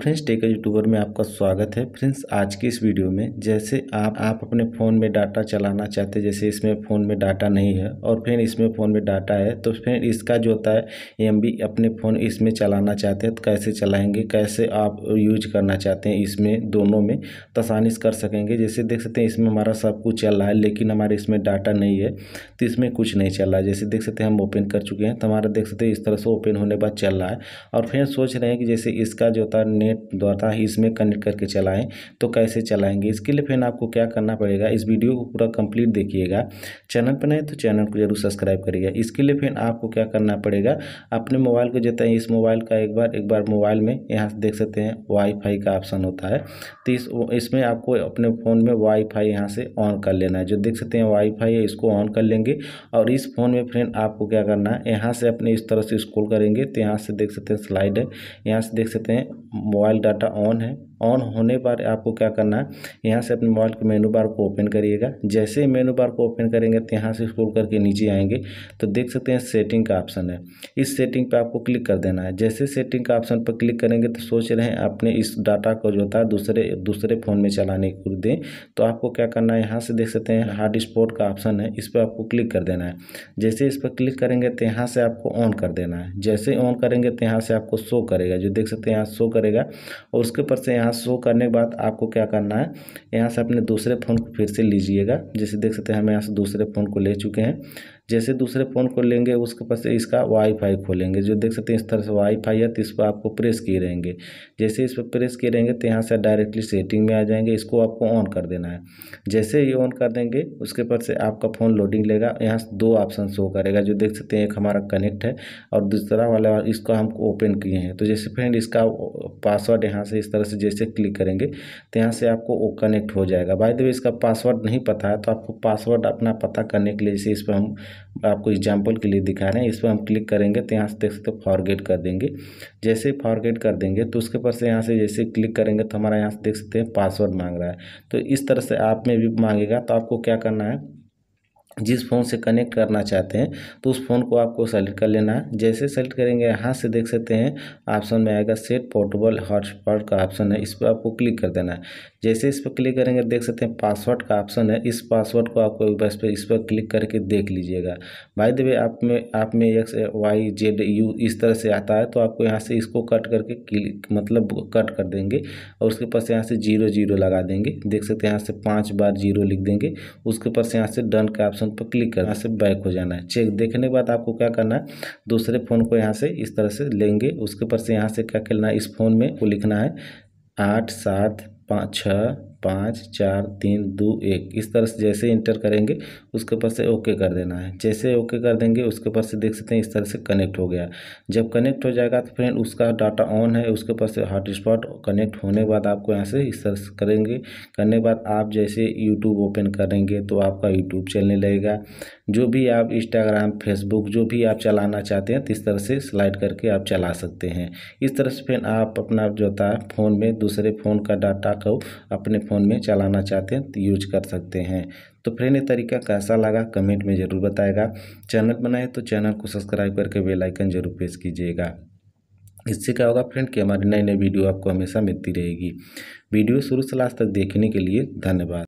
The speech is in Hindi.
फ्रेंड्स टेक यूट्यूबर में आपका स्वागत है फ्रेंड्स आज की इस वीडियो में जैसे आप आप अपने फ़ोन में डाटा चलाना चाहते हैं जैसे इसमें फ़ोन में डाटा नहीं है और फिर इसमें फ़ोन में डाटा है तो फिर इसका जो होता है एम अपने फ़ोन इसमें चलाना चाहते हैं तो कैसे चलाएँगे कैसे आप यूज करना चाहते हैं इसमें दोनों में तसानिस तो कर सकेंगे जैसे देख सकते हैं इसमें हमारा सब कुछ चल रहा है लेकिन हमारे इसमें डाटा नहीं है तो इसमें कुछ नहीं चल रहा है जैसे देख सकते हैं हम ओपन कर चुके हैं तो हमारा देख सकते हैं इस तरह से ओपन होने के बाद चल रहा है और फिर सोच रहे हैं कि जैसे इसका जो होता है नेट द्वारा ही इसमें कनेक्ट करके चलाएं तो कैसे चलाएंगे इसके लिए फिर आपको क्या करना पड़ेगा इस वीडियो को पूरा कंप्लीट देखिएगा चैनल पर नहीं तो चैनल को जरूर सब्सक्राइब करिएगा इसके लिए फिर आपको क्या करना पड़ेगा अपने मोबाइल को जैसे इस मोबाइल का एक बार एक बार मोबाइल में यहाँ देख सकते हैं वाईफाई का ऑप्शन होता है तो इसमें आपको अपने फ़ोन में वाईफाई यहाँ से ऑन कर लेना है जो देख सकते हैं वाईफाई है इसको ऑन कर लेंगे और इस फ़ोन में फ्रेंड आपको क्या करना है यहाँ से अपने इस तरह से स्क्रॉल करेंगे तो यहाँ से देख सकते हैं स्लाइड है यहाँ से देख सकते हैं मोबाइल डाटा ऑन है ऑन होने पर आपको क्या करना है यहाँ से अपने मोबाइल के मेनू बार को ओपन करिएगा जैसे ही मेनू बार को ओपन करेंगे तो यहाँ से स्क्रॉल करके नीचे आएंगे तो देख सकते हैं सेटिंग का ऑप्शन है इस सेटिंग पर आपको क्लिक कर देना है जैसे सेटिंग का ऑप्शन पर क्लिक करेंगे तो सोच रहे हैं अपने इस डाटा को जो होता है दूसरे दूसरे फ़ोन में चलाने को दें तो आपको क्या करना है यहाँ से देख सकते हैं हार्ड स्पोर्ट का ऑप्शन है इस पर आपको क्लिक कर देना है जैसे इस पर क्लिक करेंगे तो यहाँ से आपको ऑन कर देना है जैसे ऑन करेंगे तो यहाँ से आपको शो करेगा जो देख सकते हैं यहाँ शो करेगा और उसके ऊपर से यहाँ यहाँ शो करने के बाद आपको क्या करना है यहाँ से अपने दूसरे फ़ोन को फिर से लीजिएगा जैसे देख सकते हैं हम यहाँ से दूसरे फ़ोन को ले चुके हैं जैसे दूसरे फ़ोन को लेंगे उसके पास इसका वाईफाई खोलेंगे जो देख सकते हैं इस तरह से वाईफाई है तो इस पर आपको प्रेस किए रहेंगे जैसे इस पर प्रेस किए रहेंगे तो यहाँ से डायरेक्टली सेटिंग में आ जाएंगे इसको आपको ऑन कर देना है जैसे ये ऑन कर देंगे उसके पास से आपका फ़ोन लोडिंग लेगा यहाँ से दो ऑप्शन शो करेगा जो देख सकते हैं एक हमारा कनेक्ट है और दूसरा वाला इसको हम ओपन किए हैं तो जैसे फ्रेंड इसका पासवर्ड यहाँ से इस तरह से जैसे क्लिक करेंगे तो यहाँ से आपको वो कनेक्ट हो जाएगा बाय द वे इसका पासवर्ड नहीं पता है तो आपको पासवर्ड अपना पता करने के लिए जैसे इस पर हम आपको एग्जाम्पल के लिए दिखा रहे हैं इस पर हम क्लिक करेंगे तो यहाँ से देख सकते हो फॉरगेट कर देंगे जैसे फॉरगेट कर देंगे तो उसके पास यहाँ से जैसे क्लिक करेंगे तो हमारा यहाँ से देख सकते हैं पासवर्ड मांग रहा है तो इस तरह से आप में भी मांगेगा तो आपको क्या करना है जिस फ़ोन से कनेक्ट करना चाहते हैं तो उस फ़ोन को आपको सेलेक्ट कर लेना है जैसे सेलेक्ट करेंगे यहाँ से देख सकते हैं ऑप्शन में आएगा सेट पोर्टेबल हॉटस्पॉट का ऑप्शन है इस पर आपको क्लिक कर देना है जैसे इस पर क्लिक करेंगे देख सकते हैं पासवर्ड का ऑप्शन है इस पासवर्ड को आपको बस पर इस पर क्लिक करके देख लीजिएगा भाई देवे आप में आप में एक्स वाई जेड यू इस तरह से आता है तो आपको यहाँ से इसको कट करके क्लिक मतलब कट कर देंगे और उसके पास यहाँ से जीरो जीरो लगा देंगे देख सकते हैं यहाँ से पाँच बार जीरो लिख देंगे उसके पास यहाँ से डन का ऑप्शन ऑप्शन पर क्लिक करना से बैक हो जाना है चेक देखने के बाद आपको क्या करना है दूसरे फ़ोन को यहाँ से इस तरह से लेंगे उसके ऊपर से यहाँ से क्या खेलना है इस फ़ोन में वो लिखना है आठ सात पाँच छः पाँच चार तीन दो एक इस तरह से जैसे इंटर करेंगे उसके ऊपर से ओके कर देना है जैसे ओके कर देंगे उसके ऊपर से देख सकते हैं इस तरह से कनेक्ट हो गया जब कनेक्ट हो जाएगा तो फ्रेंड उसका डाटा ऑन है उसके ऊपर से हॉटस्पॉट कनेक्ट होने के बाद आपको यहाँ से इस तरह से करेंगे करने के बाद आप जैसे यूट्यूब ओपन करेंगे तो आपका यूट्यूब चलने लगेगा जो भी आप इंस्टाग्राम फेसबुक जो भी आप चलाना चाहते हैं तो इस तरह से स्लाइड करके आप चला सकते हैं इस तरह से फ्रेंड आप अपना जो होता है फ़ोन में दूसरे फ़ोन का डाटा को अपने फ़ोन में चलाना चाहते हैं तो यूज कर सकते हैं तो फ्रेंड ये तरीका कैसा लगा कमेंट में ज़रूर बताएगा चैनल बनाए तो चैनल को सब्सक्राइब करके बेल आइकन जरूर प्रेस कीजिएगा इससे क्या होगा फ्रेंड कि हमारी नई नई वीडियो आपको हमेशा मिलती रहेगी वीडियो शुरू से लास्ट तक देखने के लिए धन्यवाद